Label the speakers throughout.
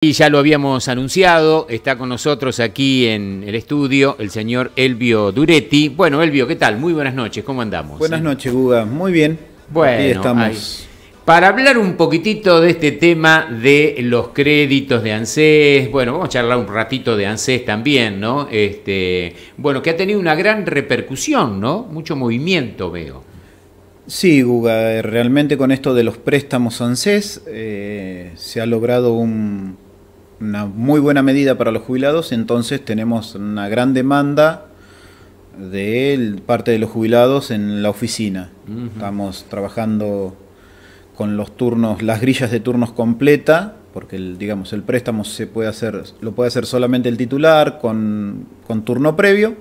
Speaker 1: Y ya lo habíamos anunciado, está con nosotros aquí en el estudio el señor Elvio Duretti. Bueno, Elvio, ¿qué tal? Muy buenas noches, ¿cómo andamos? Buenas
Speaker 2: noches, Guga, muy bien. Bueno, estamos.
Speaker 1: Para hablar un poquitito de este tema de los créditos de ANSES, bueno, vamos a charlar un ratito de ANSES también, ¿no? Este, bueno, que ha
Speaker 2: tenido una gran repercusión, ¿no? Mucho movimiento veo. Sí, Guga, eh, realmente con esto de los préstamos ANSES eh, se ha logrado un, una muy buena medida para los jubilados, entonces tenemos una gran demanda de parte de los jubilados en la oficina. Estamos trabajando con los turnos, las grillas de turnos completa, porque el, digamos el préstamo se puede hacer, lo puede hacer solamente el titular con, turno previo.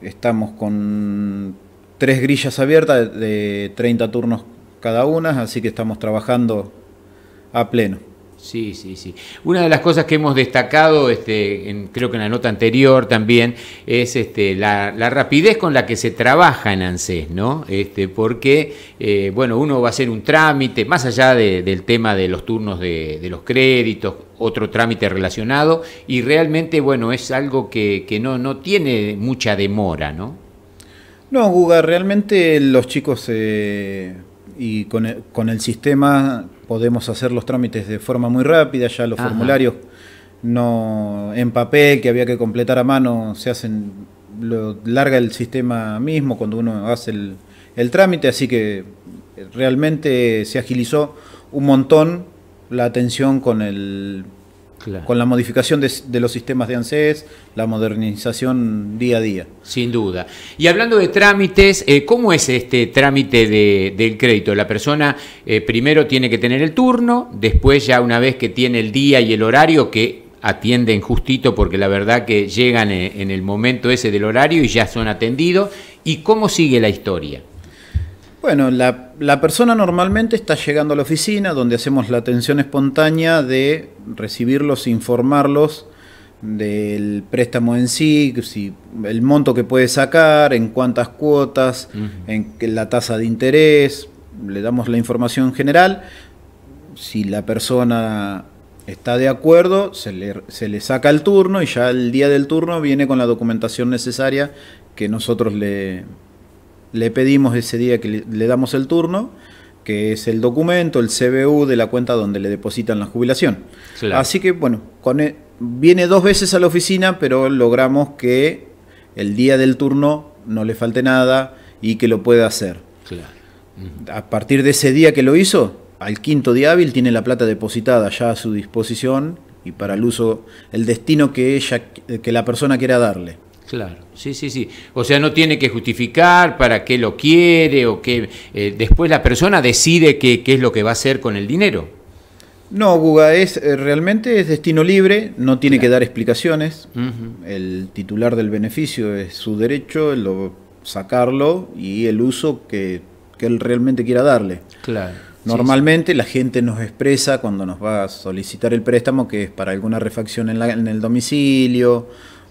Speaker 2: Estamos con tres grillas abiertas de 30 turnos cada una, así que estamos trabajando a pleno. Sí, sí, sí.
Speaker 1: Una de las cosas que hemos destacado, este, creo que en la nota anterior también, es este, la, rapidez con la que se trabaja en ANSES, ¿no? Este, porque, eh, bueno, uno va a hacer un trámite, más allá del tema de los turnos de, los créditos, otro trámite relacionado, y realmente, bueno, es algo que, no, no tiene mucha demora, ¿no?
Speaker 2: No, Guga, realmente los chicos eh, y con el sistema podemos hacer los trámites de forma muy rápida, ya los formularios no en papel que había que completar a mano se hacen lo larga el sistema mismo cuando uno hace el trámite, así que realmente se agilizó un montón la atención con el con la modificación de, los sistemas de ANSES, la modernización día a día.
Speaker 1: Sin duda. Y hablando de trámites, eh, ¿cómo es este trámite del crédito? La persona eh, primero tiene que tener el turno, después ya una vez que tiene el día y el horario, que atienden justito porque la verdad que llegan eh, en el momento ese del
Speaker 2: horario y ya son atendidos. ¿Y cómo sigue la historia? Bueno, la, persona normalmente está llegando a la oficina donde hacemos la atención espontánea de recibirlos, informarlos del préstamo en sí, si, el monto que puede sacar, en cuántas cuotas, en la tasa de interés, le damos la información general. Si la persona está de acuerdo, se le saca el turno y ya el día del turno viene con la documentación necesaria que nosotros le, le pedimos ese día que le, damos el turno, que es el documento, el CBU de la cuenta donde le depositan la jubilación. Así que bueno, e, viene dos veces a la oficina, pero logramos que el día del turno no le falte nada y que lo pueda hacer. A partir de ese día que lo hizo, al quinto día hábil tiene la plata depositada ya a su disposición y para el uso, el destino que ella, que la persona quiera darle. Claro, sí,
Speaker 1: sí, sí. O sea, no tiene que justificar para qué lo quiere o que eh, después la persona decide qué, es lo que va a hacer con el dinero.
Speaker 2: No, Guga, es, eh, realmente es destino libre, no tiene que dar explicaciones. El titular del beneficio es su derecho, el sacarlo y el uso que, él realmente quiera darle. Claro. Normalmente la gente nos expresa cuando nos va a solicitar el préstamo que es para alguna refacción en, en el domicilio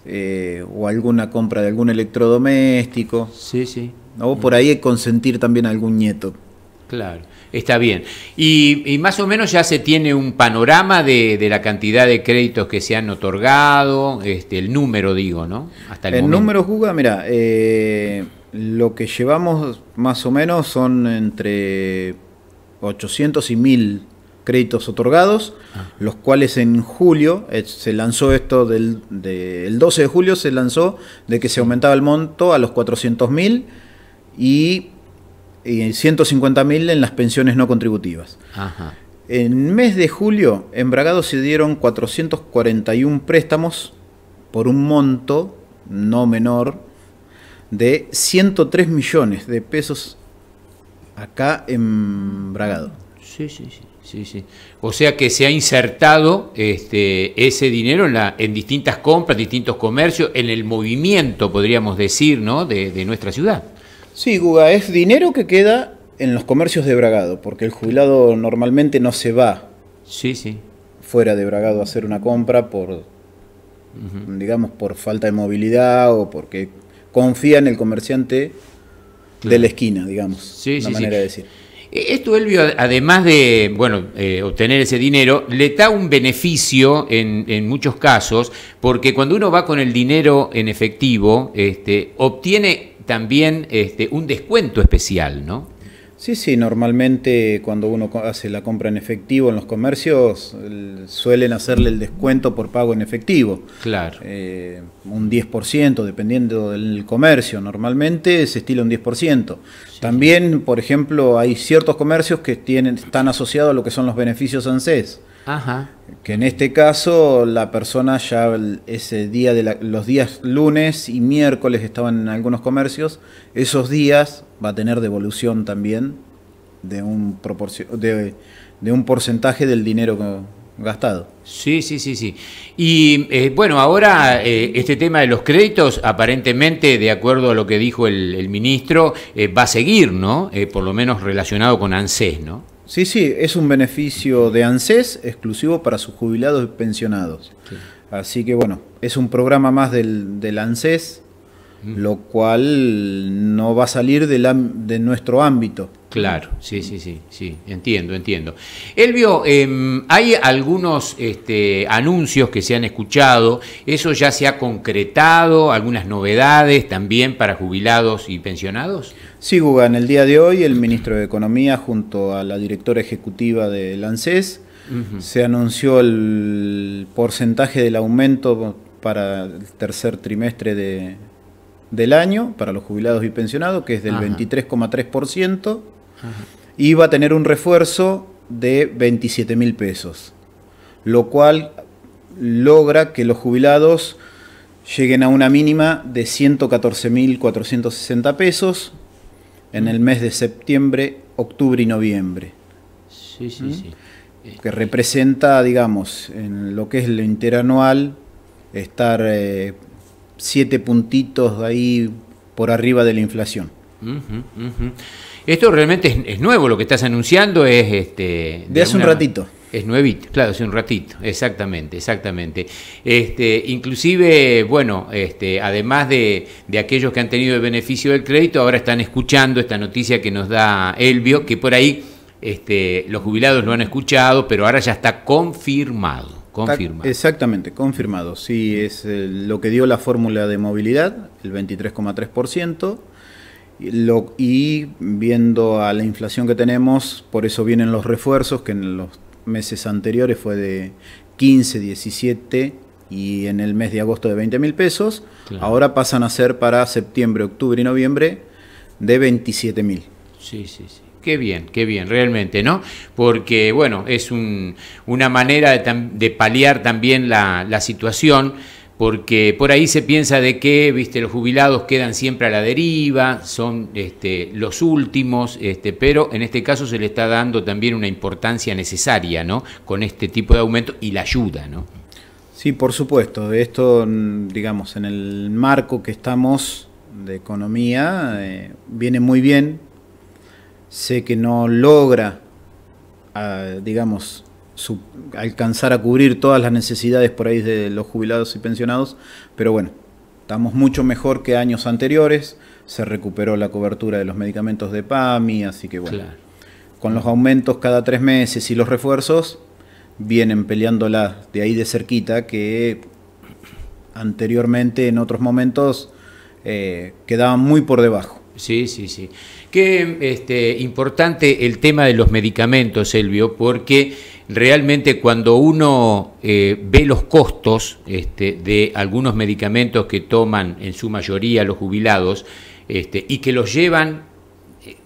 Speaker 2: eh, o alguna compra de algún electrodoméstico. Sí, sí. O por ahí consentir también a algún nieto.
Speaker 1: Claro, está bien. Y, más o menos ya se tiene un panorama de, la cantidad de créditos que se han otorgado, este, el número digo, ¿no? Hasta el, el número
Speaker 2: juga, mira, eh, lo que llevamos más o menos son entre 800 y 1000 créditos otorgados, ah. los cuales en julio eh, se lanzó esto del el 12 de julio se lanzó de que se aumentaba el monto a los 400.000 y, y 150 en las pensiones no contributivas. En mes de julio, en Bragado se dieron 441 préstamos por un monto no menor de 103 millones de pesos acá en Bragado. Sí, sí, sí sí, sí.
Speaker 1: O sea que se ha insertado este, ese dinero en, la, en distintas compras, distintos comercios, en el movimiento, podríamos
Speaker 2: decir, ¿no? De, nuestra ciudad. Sí, Guga, es dinero que queda en los comercios de Bragado, porque el jubilado normalmente no se va sí, sí. fuera de Bragado a hacer una compra por, digamos, por falta de movilidad o porque confía en el comerciante de la esquina, digamos, sí, una manera de decir.
Speaker 1: E-, esto, Elvio, además de bueno, eh, obtener ese dinero, le da un beneficio en, muchos casos, porque cuando uno va con el dinero en efectivo, este, obtiene también este, un descuento especial, ¿no?
Speaker 2: Sí, sí, normalmente cuando uno hace la compra en efectivo en los comercios suelen hacerle el descuento por pago en efectivo. Claro. Eh, un 10%, dependiendo del comercio. Normalmente se estila un 10%. También, por ejemplo, hay ciertos comercios que tienen, están asociados a lo que son los beneficios ANSES. Ajá. Que en este caso la persona ya ese día de los días lunes y miércoles estaban en algunos comercios, esos días va a tener devolución también de un, de, de un porcentaje del dinero gastado. Sí,
Speaker 1: sí, sí, sí. Y eh, bueno, ahora eh, este tema de los créditos, aparentemente, de acuerdo a lo que dijo el, ministro, eh, va a seguir, ¿no? por lo menos relacionado con ANSES, ¿no?
Speaker 2: Sí, sí, es un beneficio de ANSES exclusivo para sus jubilados y pensionados. Así que bueno, es un programa más del, del ANSES lo cual no va a salir de, de nuestro ámbito. Claro, sí,
Speaker 1: sí, sí, sí, entiendo, entiendo. Elvio, em, hay algunos este, anuncios que se han escuchado, ¿eso ya se ha concretado? ¿Algunas novedades también para jubilados y pensionados?
Speaker 2: Sí, Guga, en el día de hoy el ministro de Economía junto a la directora ejecutiva de ANSES se anunció el porcentaje del aumento para el tercer trimestre de, del año para los jubilados y pensionados, que es del 23,3%, y va a tener un refuerzo de 27 mil pesos, lo cual logra que los jubilados lleguen a una mínima de 114.460 pesos en el mes de septiembre, octubre y noviembre.
Speaker 1: Sí, sí, ¿Mm? sí.
Speaker 2: Que representa, digamos, en lo que es lo interanual, estar eh, siete puntitos ahí por arriba de la inflación.
Speaker 1: Esto realmente es, nuevo, lo que estás anunciando es... Este, de, hace un ratito. Es nuevito, claro, hace un ratito, exactamente, exactamente. Este, inclusive, bueno, este, además de, de, aquellos que han tenido el beneficio del crédito, ahora están escuchando esta noticia que nos da Elvio, que por ahí este, los jubilados lo han escuchado, pero ahora ya está confirmado.
Speaker 2: Exactamente, confirmado. Sí, es eh, lo que dio la fórmula de movilidad, el 23,3%. y viendo a la inflación que tenemos, por eso vienen los refuerzos, que en los meses anteriores fue de 15, 17 y en el mes de agosto de 20 mil pesos. Ahora pasan a ser para septiembre, octubre y noviembre de 27 mil. Sí, sí, sí.
Speaker 1: Qué bien, qué bien, realmente, ¿no? Porque, bueno, es una manera de, paliar también la, situación porque por ahí se piensa de que viste los jubilados quedan siempre a la deriva, son este, los últimos, este, pero en este caso se le está dando también una importancia necesaria, ¿no? Con este tipo de aumento y la ayuda, ¿no?
Speaker 2: Sí, por supuesto. Esto, mm, digamos, en el marco que estamos de economía eh, viene muy bien sé que no logra, ah, digamos, alcanzar a cubrir todas las necesidades por ahí de los jubilados y pensionados, pero bueno, estamos mucho mejor que años anteriores, se recuperó la cobertura de los medicamentos de PAMI, así que bueno, con los aumentos cada tres meses y los refuerzos, vienen peleándola de ahí de cerquita, que anteriormente en otros momentos eh, quedaban muy por debajo. Sí, sí, sí.
Speaker 1: Qué este, importante el tema de los medicamentos, Elvio, porque realmente cuando uno eh, ve los costos este, de algunos medicamentos que toman en su mayoría los jubilados este, y que los llevan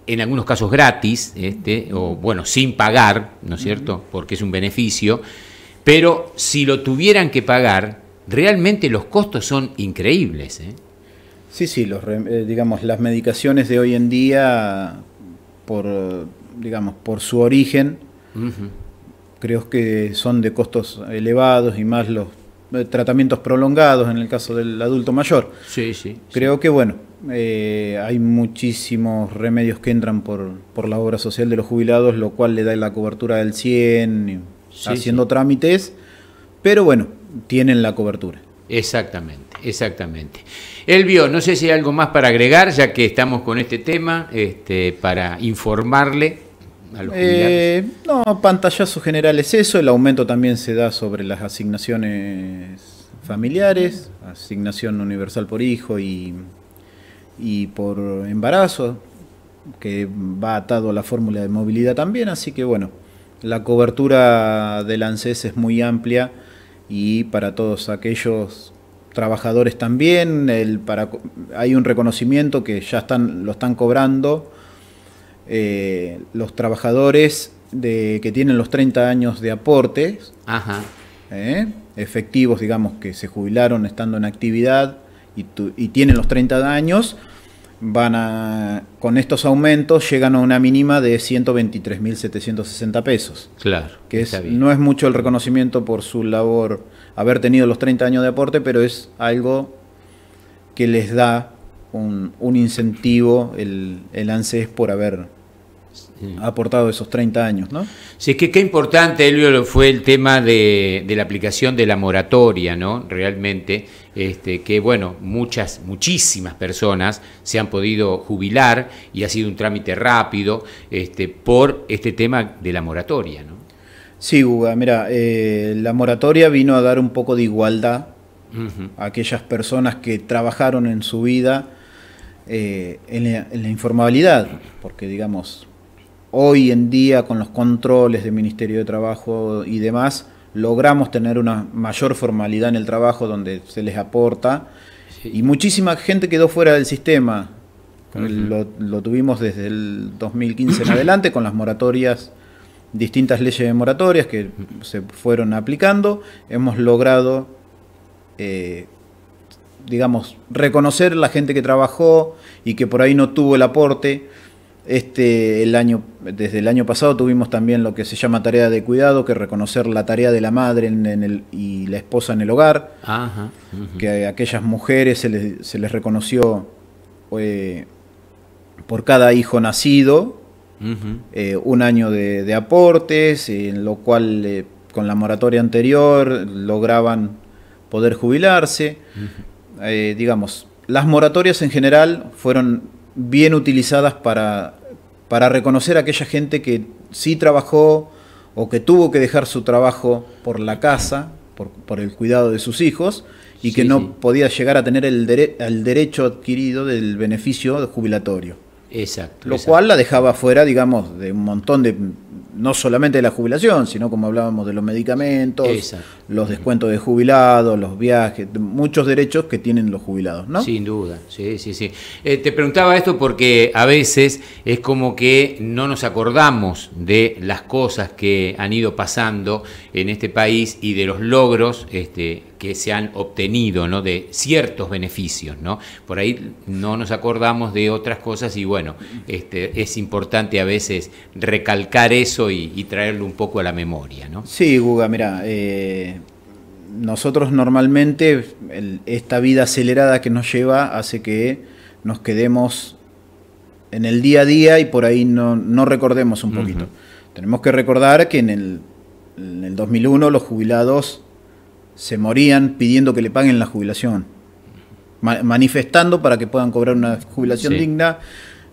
Speaker 1: en algunos casos gratis, este, o bueno, sin pagar, ¿no es cierto? Porque es un beneficio, pero si lo tuvieran que pagar, realmente los costos son increíbles. ¿eh?
Speaker 2: Sí, sí, los, eh, digamos, las medicaciones de hoy en día, por, digamos, por su origen, creo que son de costos elevados y más los eh, tratamientos prolongados en el caso del adulto mayor. Sí, sí. Creo que, bueno, eh, hay muchísimos remedios que entran por, la obra social de los jubilados, lo cual le da la cobertura del 100, haciendo trámites, pero bueno, tienen la cobertura.
Speaker 1: Exactamente exactamente.
Speaker 2: Elvio, no sé si
Speaker 1: hay algo más para agregar, ya que estamos con este tema, este, para informarle
Speaker 2: a los eh, No, pantallazo general es eso, el aumento también se da sobre las asignaciones familiares, asignación universal por hijo y, y por embarazo, que va atado a la fórmula de movilidad también, así que bueno, la cobertura del ANSES es muy amplia y para todos aquellos trabajadores también, el para, hay un reconocimiento que ya están, lo están cobrando eh, los trabajadores de, que tienen los 30 años de aportes, Ajá. Eh, efectivos, digamos, que se jubilaron estando en actividad y, y tienen los 30 años, van a, con estos aumentos llegan a una mínima de 123.760 pesos. Claro. Que no es mucho el reconocimiento por su labor, haber tenido los 30 años de aporte, pero es algo que les da un, incentivo el, el ANSES por haber mm. aportado esos 30 años, ¿no?
Speaker 1: Sí, es que qué importante, Elvio, fue el tema de, de la aplicación de la moratoria, ¿no? Realmente este, que bueno, muchas, muchísimas personas se han podido jubilar y ha sido un trámite rápido este, por este tema de la moratoria. ¿no?
Speaker 2: Sí, Hugo, mira, eh, la moratoria vino a dar un poco de igualdad a aquellas personas que trabajaron en su vida eh, en, la, en la informalidad, porque digamos, hoy en día con los controles del Ministerio de Trabajo y demás, logramos tener una mayor formalidad en el trabajo donde se les aporta. Y muchísima gente quedó fuera del sistema. lo, tuvimos desde el 2015 en adelante con las moratorias, distintas leyes de moratorias que se fueron aplicando. Hemos logrado, eh, digamos, reconocer la gente que trabajó y que por ahí no tuvo el aporte. Este, el año, desde el año pasado tuvimos también lo que se llama tarea de cuidado, que reconocer la tarea de la madre en, y la esposa en el hogar, que a aquellas mujeres se les, se les reconoció eh, por cada hijo nacido eh, un año de, aportes, eh, en lo cual con la moratoria anterior lograban poder jubilarse. digamos, las moratorias en general fueron bien utilizadas para, para reconocer a aquella gente que sí trabajó o que tuvo que dejar su trabajo por la casa, por, el cuidado de sus hijos, y que no podía llegar a tener el, derecho adquirido del beneficio jubilatorio. Exacto. Lo cual la dejaba fuera, digamos, de un montón de no solamente de la jubilación, sino como hablábamos de los medicamentos, los descuentos de jubilados, los viajes, muchos derechos que tienen los jubilados, ¿no?
Speaker 1: Sin duda, sí, sí, sí. Eh, te preguntaba esto porque a veces es como que no nos acordamos de las cosas que han ido pasando en este país y de los logros este, que se han obtenido, ¿no? De ciertos beneficios, ¿no? Por ahí no nos acordamos de otras cosas y bueno, este, es importante a veces recalcar eso y, traerlo un poco a la memoria,
Speaker 2: ¿no? Sí, Guga, mira, eh, nosotros normalmente esta vida acelerada que nos lleva hace que nos quedemos en el día a día y por ahí no, recordemos un poquito. Tenemos que recordar que en el 2001 los jubilados se morían pidiendo que le paguen la jubilación, manifestando para que puedan cobrar una jubilación digna,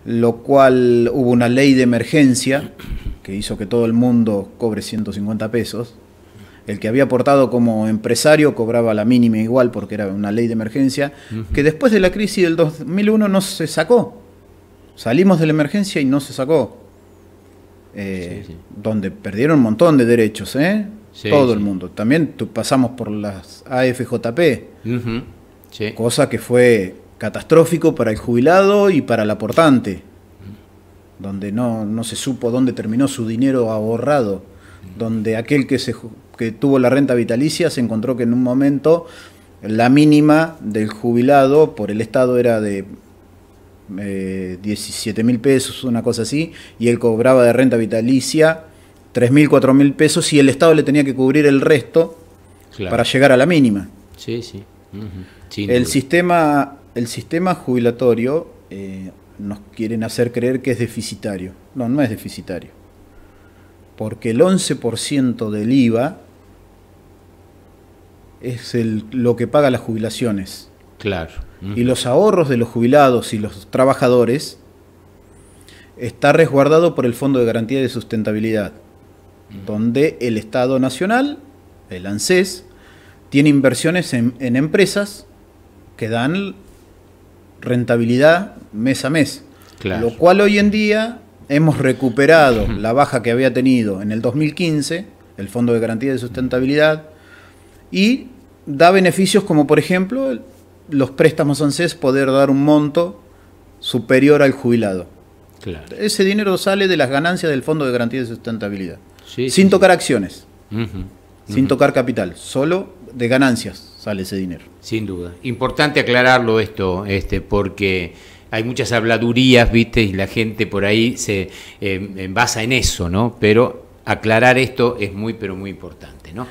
Speaker 2: lo cual hubo una ley de emergencia que hizo que todo el mundo cobre 150 pesos. El que había aportado como empresario cobraba la mínima igual porque era una ley de emergencia, que después de la crisis del 2001 no se sacó. Salimos de la emergencia y no se sacó. Eh, donde perdieron un montón de derechos, ¿eh? todo el mundo. También pasamos por las AFJP, cosa que fue catastrófico para el jubilado y para la aportante, donde no, se supo dónde terminó su dinero ahorrado, donde aquel que, se, tuvo la renta vitalicia se encontró que en un momento la mínima del jubilado por el Estado era de 17 eh, mil pesos, una cosa así, y él cobraba de renta vitalicia 3.000, mil, mil pesos y el Estado le tenía que cubrir el resto para llegar a la mínima. Sí, sí. el, sistema, el sistema jubilatorio eh, nos quieren hacer creer que es deficitario. No, no es deficitario. Porque el 11% del IVA es lo que paga las jubilaciones.
Speaker 1: Claro. Y
Speaker 2: los ahorros de los jubilados y los trabajadores está resguardado por el Fondo de Garantía de Sustentabilidad donde el Estado Nacional, el ANSES, tiene inversiones en, empresas que dan rentabilidad mes a mes. Lo cual hoy en día hemos recuperado la baja que había tenido en el 2015, el Fondo de Garantía de Sustentabilidad, y da beneficios como por ejemplo los préstamos ANSES poder dar un monto superior al jubilado. Ese dinero sale de las ganancias del Fondo de Garantía de Sustentabilidad sin tocar acciones, sin tocar capital, solo de ganancias sale ese dinero. Sin duda.
Speaker 1: Importante aclararlo esto, este, porque hay muchas habladurías, viste, y la gente por ahí se em, em, basa en eso, ¿no? Pero aclarar esto es muy, pero muy importante, ¿no?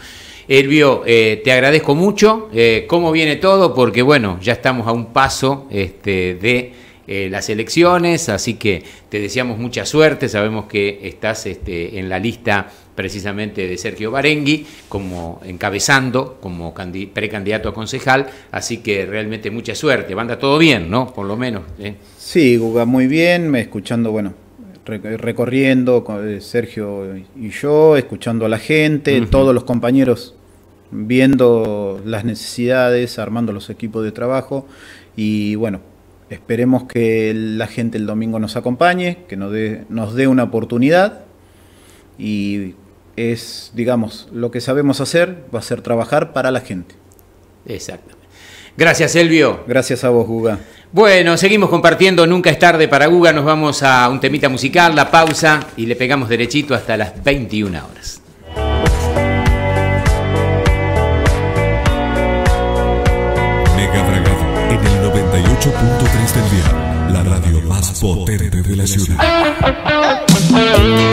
Speaker 1: Elvio, eh, te agradezco mucho. Eh, ¿Cómo viene todo? Porque, bueno, ya estamos a un paso este, de eh, las elecciones, así que te deseamos mucha suerte, sabemos que estás este, en la lista precisamente de Sergio Barengui, como encabezando, como precandidato a concejal, así que realmente mucha suerte, andar todo bien, ¿no? Por lo menos. ¿eh?
Speaker 2: Sí, Guga, muy bien, me escuchando, bueno, recorriendo eh, Sergio y yo, escuchando a la gente, todos los compañeros viendo las necesidades, armando los equipos de trabajo y bueno, Esperemos que la gente el domingo nos acompañe, que nos dé, una oportunidad. Y es, digamos, lo que sabemos hacer va a ser trabajar para la gente. Exacto. Gracias, Elvio. Gracias a vos, Guga.
Speaker 1: Bueno, seguimos compartiendo Nunca es tarde para Guga. Nos vamos a un temita musical, la pausa, y le pegamos derechito hasta las 21 horas.
Speaker 2: 8.3 del día, la radio más potente de la ciudad.